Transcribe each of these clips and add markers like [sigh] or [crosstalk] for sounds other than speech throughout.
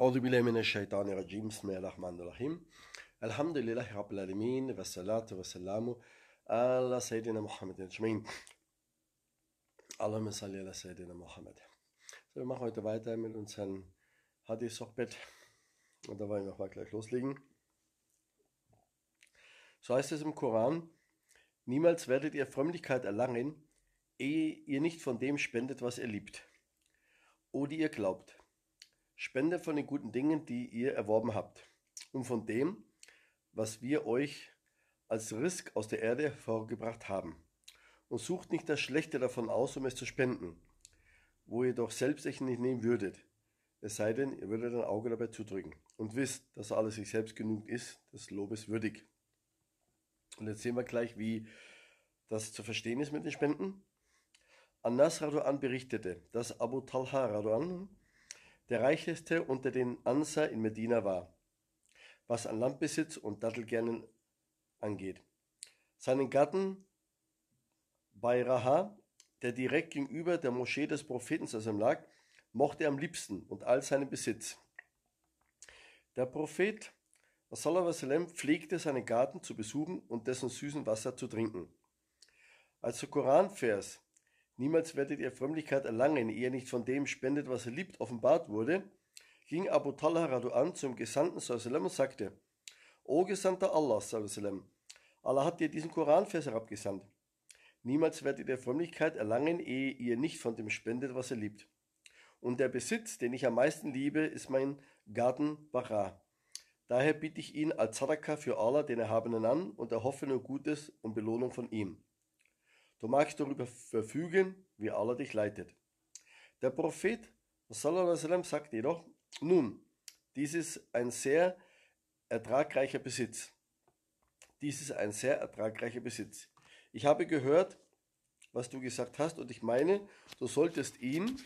أعوذ بالله من الشيطان الرجيم بسم الله الرحمن الرحيم الحمد لله رب العالمين والصلاة والسلام على سيدنا محمد أجمعين اللهم صل على سيدنا محمد so, wir machen heute weiter mit unserem Hadith Sohbet und da wollen wir auch gleich loslegen so heißt es im Koran niemals werdet ihr Frömmlichkeit erlangen ehe ihr nicht von dem spendet was ihr liebt oder ihr glaubt Spendet von den guten Dingen, die ihr erworben habt, und von dem, was wir euch als Risk aus der Erde vorgebracht haben. Und sucht nicht das Schlechte davon aus, um es zu spenden, wo ihr doch selbst nicht nehmen würdet. Es sei denn, ihr würdet ein Auge dabei zudrücken und wisst, dass alles sich selbst genug ist, des Lobes würdig. Und jetzt sehen wir gleich, wie das zu verstehen ist mit den Spenden. Anas Raduan berichtete, dass Abu Talha Raduan der reicheste unter den Anser in Medina war, was an Landbesitz und Dattelgernen angeht. Seinen Gatten Bayraha, der direkt gegenüber der Moschee des Propheten lag, mochte er am liebsten und all seinen Besitz. Der Prophet wasallam, pflegte seinen Garten zu besuchen und dessen süßen Wasser zu trinken. Als der Koranvers Niemals werdet ihr Frömmlichkeit erlangen, ehe ihr nicht von dem spendet, was ihr liebt, offenbart wurde, ging Abu Talha an zum Gesandten Sallallahu und sagte, O Gesandter Allah, Sallallahu Allah hat dir diesen Koranvers herabgesandt. Niemals werdet ihr Frömmlichkeit erlangen, ehe ihr nicht von dem spendet, was ihr liebt. Und der Besitz, den ich am meisten liebe, ist mein Garten Bahra. Daher biete ich ihn als Sadaka für Allah, den Erhabenen, an und erhoffe nur Gutes und Belohnung von ihm. Du magst darüber verfügen, wie Allah dich leitet. Der Prophet sallam, sagt jedoch, nun, dies ist ein sehr ertragreicher Besitz. Dies ist ein sehr ertragreicher Besitz. Ich habe gehört, was du gesagt hast und ich meine, du solltest ihn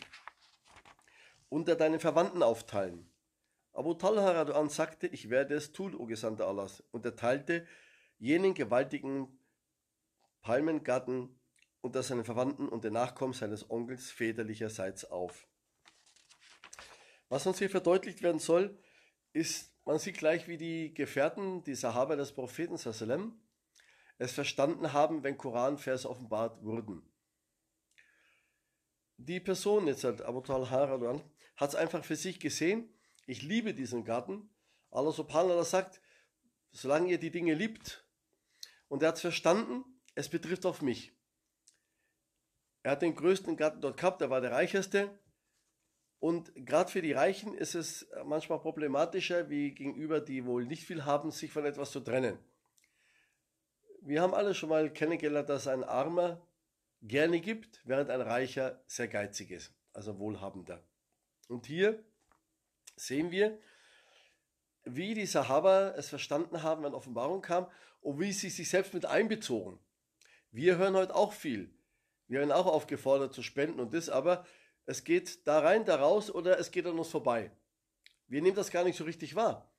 unter deinen Verwandten aufteilen. Abu Talha Radu'an sagte, ich werde es tun, o Gesandter Allahs, und erteilte jenen gewaltigen Palmengarten unter seinen Verwandten und den Nachkommen seines Onkels väterlicherseits auf. Was uns hier verdeutlicht werden soll, ist, man sieht gleich, wie die Gefährten, die Sahaba des Propheten Sassalem, es verstanden haben, wenn Koranverse offenbart wurden. Die Person, jetzt halt Abu Talha hat es einfach für sich gesehen, ich liebe diesen Garten. Allah subhanallah sagt, solange ihr die Dinge liebt, und er hat es verstanden, es betrifft auf mich. Er hat den größten Garten dort gehabt, er war der reicheste. Und gerade für die Reichen ist es manchmal problematischer, wie gegenüber die wohl nicht viel haben, sich von etwas zu trennen. Wir haben alle schon mal kennengelernt, dass ein Armer gerne gibt, während ein Reicher sehr geizig ist, also wohlhabender. Und hier sehen wir, wie die Sahaba es verstanden haben, wenn Offenbarung kam und wie sie sich selbst mit einbezogen. Wir hören heute auch viel wir werden auch aufgefordert zu spenden und das, aber es geht da rein, da raus oder es geht an uns vorbei. Wir nehmen das gar nicht so richtig wahr.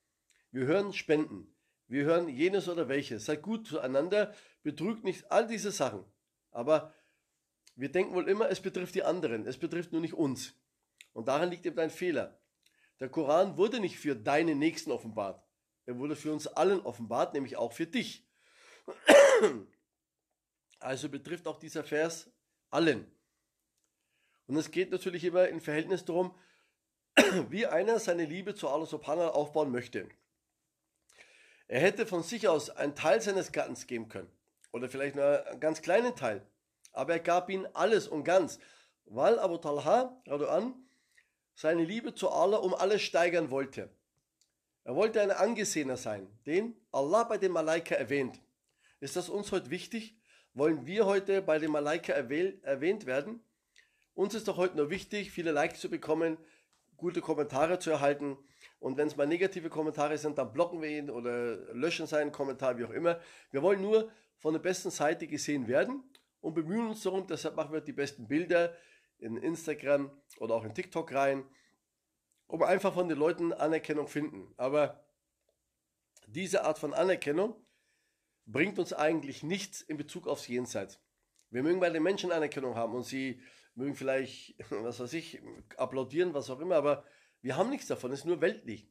Wir hören Spenden. Wir hören jenes oder welches. Seid gut zueinander, betrügt nicht all diese Sachen. Aber wir denken wohl immer, es betrifft die anderen, es betrifft nur nicht uns. Und darin liegt eben ein Fehler. Der Koran wurde nicht für deine Nächsten offenbart. Er wurde für uns allen offenbart, nämlich auch für dich. [clears throat] Also betrifft auch dieser Vers allen. Und es geht natürlich immer im Verhältnis darum, [clears throat] wie einer seine Liebe zu Allah subhanahu aufbauen möchte. Er hätte von sich aus einen Teil seines Gattens geben können. Oder vielleicht nur einen ganz kleinen Teil. Aber er gab ihm alles und ganz. Weil Abu Talha, an, seine Liebe zu Allah um alles steigern wollte. Er wollte ein Angesehener sein, den Allah bei den Malaika erwähnt. Ist das uns heute wichtig? wollen wir heute bei dem Malaika erwähnt werden. Uns ist doch heute nur wichtig, viele Likes zu bekommen, gute Kommentare zu erhalten. Und wenn es mal negative Kommentare sind, dann blocken wir ihn oder löschen seinen Kommentar, wie auch immer. Wir wollen nur von der besten Seite gesehen werden und bemühen uns darum. Deshalb machen wir die besten Bilder in Instagram oder auch in TikTok rein, um einfach von den Leuten Anerkennung finden. Aber diese Art von Anerkennung bringt uns eigentlich nichts in Bezug aufs Jenseits. Wir mögen bei den Menschen Anerkennung haben und sie mögen vielleicht, [laughs] was weiß ich, applaudieren, was auch immer, aber wir haben nichts davon, es ist nur weltlich.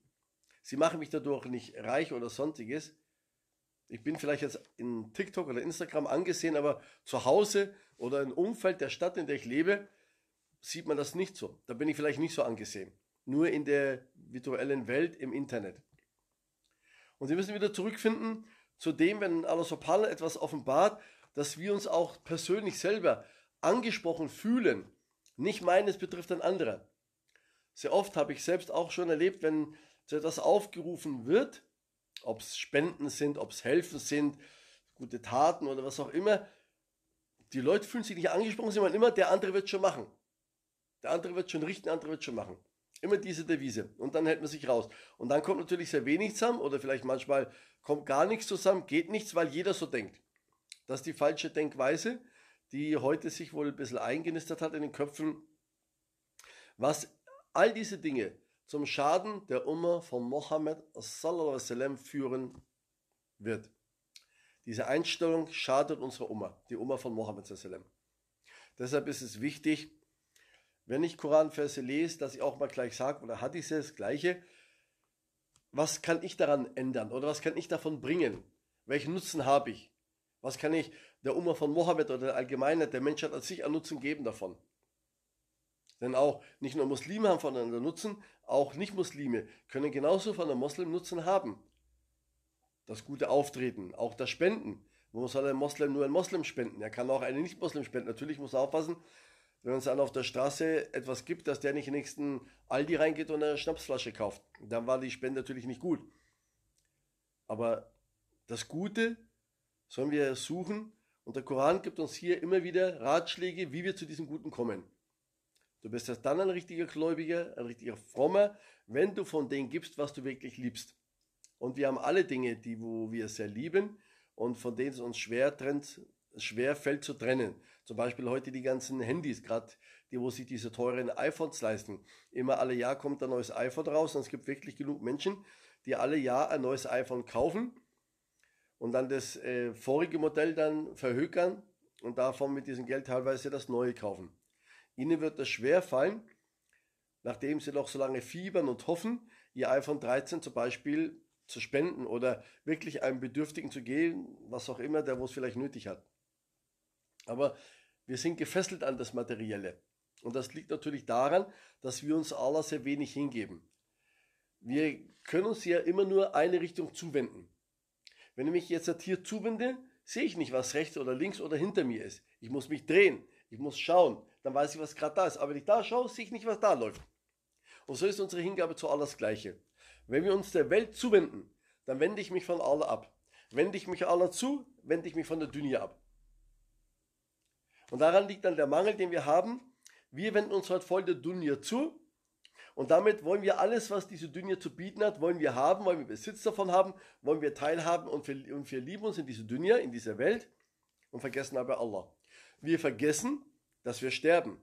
Sie machen mich dadurch nicht reich oder sonstiges. Ich bin vielleicht jetzt in TikTok oder Instagram angesehen, aber zu Hause oder im Umfeld der Stadt, in der ich lebe, sieht man das nicht so. Da bin ich vielleicht nicht so angesehen. Nur in der virtuellen Welt im Internet. Und Sie müssen wieder zurückfinden, zudem, wenn Allah subhanahu etwas offenbart, dass wir uns auch persönlich selber angesprochen fühlen. Nicht meines betrifft ein anderer. Sehr oft habe ich selbst auch schon erlebt, wenn so etwas aufgerufen wird, ob es Spenden sind, ob es Helfen sind, gute Taten oder was auch immer, die Leute fühlen sich nicht angesprochen, sie meinen immer, der andere wird schon machen. Der andere wird schon richten, der andere wird schon machen. Immer diese Devise. Und dann hält man sich raus. Und dann kommt natürlich sehr wenig zusammen oder vielleicht manchmal kommt gar nichts zusammen, geht nichts, weil jeder so denkt. Das ist die falsche Denkweise, die heute sich wohl ein bisschen eingenistert hat in den Köpfen, was all diese Dinge zum Schaden der Umma von Mohammed sallam, führen wird. Diese Einstellung schadet unserer Umma, die Umma von Mohammed sallam. Deshalb ist es wichtig, wenn ich Koranverse lese, dass ich auch mal gleich sage, oder hatte ich das Gleiche, was kann ich daran ändern oder was kann ich davon bringen? Welchen Nutzen habe ich? Was kann ich der Umma von Mohammed oder der Allgemeinheit, der Menschheit an sich an Nutzen geben davon? Denn auch nicht nur Muslime haben voneinander Nutzen, auch Nicht-Muslime können genauso von einem Moslem Nutzen haben. Das gute Auftreten, auch das Spenden. Wo soll ein Moslem nur ein Moslem spenden? Er kann auch einen Nicht-Moslem spenden. Natürlich muss er aufpassen, wenn uns einer auf der Straße etwas gibt, dass der nicht in den nächsten Aldi reingeht und eine Schnapsflasche kauft. Dann war die Spende natürlich nicht gut. Aber das Gute sollen wir suchen und der Koran gibt uns hier immer wieder Ratschläge, wie wir zu diesem Guten kommen. Du bist erst dann ein richtiger Gläubiger, ein richtiger Frommer, wenn du von dem gibst, was du wirklich liebst. Und wir haben alle Dinge, die wo wir sehr lieben und von denen es uns schwer trennt, schwer fällt zu trennen. Zum Beispiel heute die ganzen Handys, gerade die, wo sich diese teuren iPhones leisten. Immer alle Jahr kommt ein neues iPhone raus und es gibt wirklich genug Menschen, die alle Jahr ein neues iPhone kaufen und dann das äh, vorige Modell dann verhökern und davon mit diesem Geld teilweise das neue kaufen. Ihnen wird das schwer fallen, nachdem Sie noch so lange fiebern und hoffen, Ihr iPhone 13 zum Beispiel zu spenden oder wirklich einem Bedürftigen zu geben, was auch immer, der wo es vielleicht nötig hat. Aber wir sind gefesselt an das Materielle. Und das liegt natürlich daran, dass wir uns Allah sehr wenig hingeben. Wir können uns ja immer nur eine Richtung zuwenden. Wenn ich mich jetzt hier zuwende, sehe ich nicht, was rechts oder links oder hinter mir ist. Ich muss mich drehen, ich muss schauen, dann weiß ich, was gerade da ist. Aber wenn ich da schaue, sehe ich nicht, was da läuft. Und so ist unsere Hingabe zu Allah das Gleiche. Wenn wir uns der Welt zuwenden, dann wende ich mich von Allah ab. Wende ich mich Allah zu, wende ich mich von der Dünya ab. Und daran liegt dann der Mangel, den wir haben. Wir wenden uns heute voll der Dunja zu. Und damit wollen wir alles, was diese Dünja zu bieten hat, wollen wir haben, wollen wir Besitz davon haben, wollen wir teilhaben und wir, und wir lieben uns in diese Dünja, in dieser Welt und vergessen aber Allah. Wir vergessen, dass wir sterben.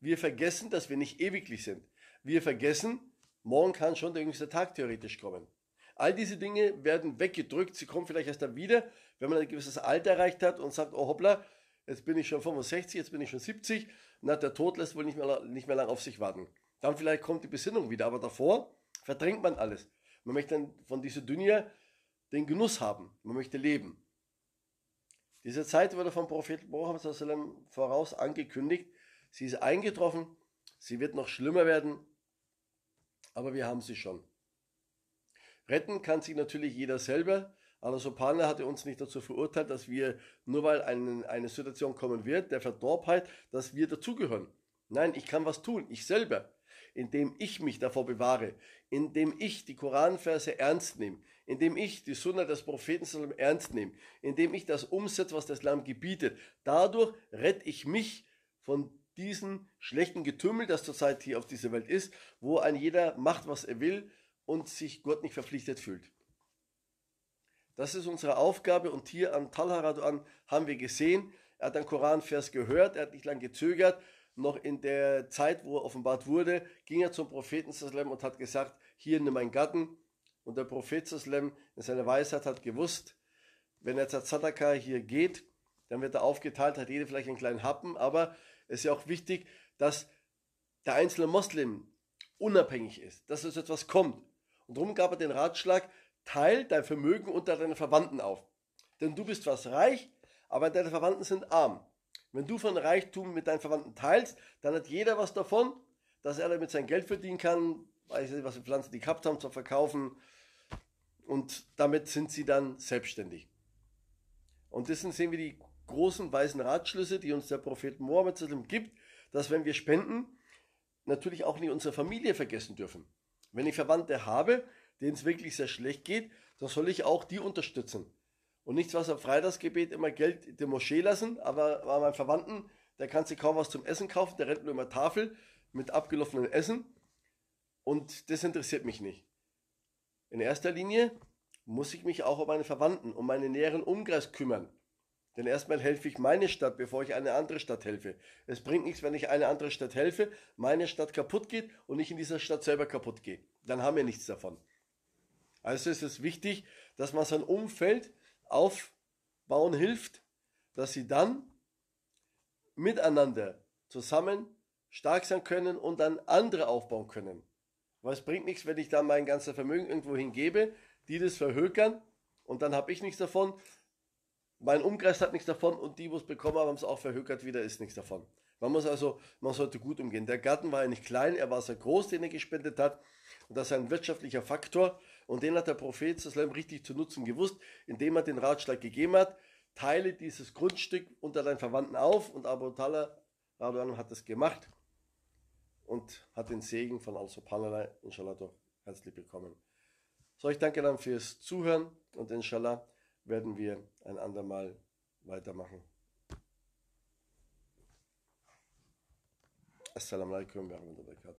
Wir vergessen, dass wir nicht ewiglich sind. Wir vergessen, morgen kann schon der jüngste Tag theoretisch kommen. All diese Dinge werden weggedrückt, sie kommen vielleicht erst dann wieder, wenn man ein gewisses Alter erreicht hat und sagt, oh hoppla, jetzt bin ich schon 65, jetzt bin ich schon 70. Na, der Tod lässt wohl nicht mehr, nicht mehr lange auf sich warten. Dann vielleicht kommt die Besinnung wieder, aber davor verdrängt man alles. Man möchte dann von dieser Dünne den Genuss haben. Man möchte leben. Diese Zeit wurde vom Prophet Mohammed voraus angekündigt. Sie ist eingetroffen. Sie wird noch schlimmer werden. Aber wir haben sie schon. Retten kann sich natürlich jeder selber. Alonso Panne hatte uns nicht dazu verurteilt, dass wir, nur weil ein, eine Situation kommen wird, der Verdorbheit, dass wir dazugehören. Nein, ich kann was tun, ich selber, indem ich mich davor bewahre, indem ich die Koranverse ernst nehme, indem ich die Sunna des Propheten ernst nehme, indem ich das umsetze, was der Islam gebietet. Dadurch rette ich mich von diesem schlechten Getümmel, das zurzeit hier auf dieser Welt ist, wo ein jeder macht, was er will und sich Gott nicht verpflichtet fühlt. Das ist unsere Aufgabe und hier an Talharaduan haben wir gesehen, er hat einen Koranvers gehört, er hat nicht lange gezögert. Noch in der Zeit, wo er offenbart wurde, ging er zum Propheten und hat gesagt, hier nimm meinen Garten. Und der Prophet in seiner Weisheit hat gewusst, wenn er zur Zadaka hier geht, dann wird er aufgeteilt, hat jeder vielleicht einen kleinen Happen, aber es ist ja auch wichtig, dass der einzelne Moslem unabhängig ist, dass es etwas kommt. Und darum gab er den Ratschlag, Teil dein Vermögen unter deinen Verwandten auf. Denn du bist was reich, aber deine Verwandten sind arm. Wenn du von Reichtum mit deinen Verwandten teilst, dann hat jeder was davon, dass er damit sein Geld verdienen kann, weiß nicht, was für Pflanzen die gehabt haben, zu verkaufen. Und damit sind sie dann selbstständig. Und das sind, sehen wir die großen weißen Ratschlüsse, die uns der Prophet Mohammed gibt, dass wenn wir spenden, natürlich auch nicht unsere Familie vergessen dürfen. Wenn ich Verwandte habe, denen es wirklich sehr schlecht geht, dann soll ich auch die unterstützen. Und nichts, was am Freitagsgebet immer Geld der Moschee lassen, aber bei meinem Verwandten, der kann sich kaum was zum Essen kaufen, der rennt nur immer Tafel mit abgelaufenem Essen. Und das interessiert mich nicht. In erster Linie muss ich mich auch um meine Verwandten, um meinen näheren Umkreis kümmern. Denn erstmal helfe ich meine Stadt, bevor ich eine andere Stadt helfe. Es bringt nichts, wenn ich eine andere Stadt helfe, meine Stadt kaputt geht und ich in dieser Stadt selber kaputt gehe. Dann haben wir nichts davon. Also ist es wichtig, dass man sein Umfeld aufbauen hilft, dass sie dann miteinander zusammen stark sein können und dann andere aufbauen können. Weil es bringt nichts, wenn ich dann mein ganzes Vermögen irgendwo hingebe, die das verhökern und dann habe ich nichts davon, mein Umkreis hat nichts davon und die, wo es bekommen haben, haben es auch verhökert, wieder ist nichts davon. Man muss also, man sollte gut umgehen. Der Garten war ja nicht klein, er war sehr groß, den er gespendet hat. Und das ist ein wirtschaftlicher Faktor, und den hat der Prophet Sallam richtig zu nutzen gewusst, indem er den Ratschlag gegeben hat, teile dieses Grundstück unter deinen Verwandten auf und Abu Talha hat das gemacht und hat den Segen von Al-Subhanallah inshallah doch herzlich bekommen. So, ich danke dann fürs Zuhören und inshallah werden wir ein andermal weitermachen. Assalamu alaikum wa rahmatullahi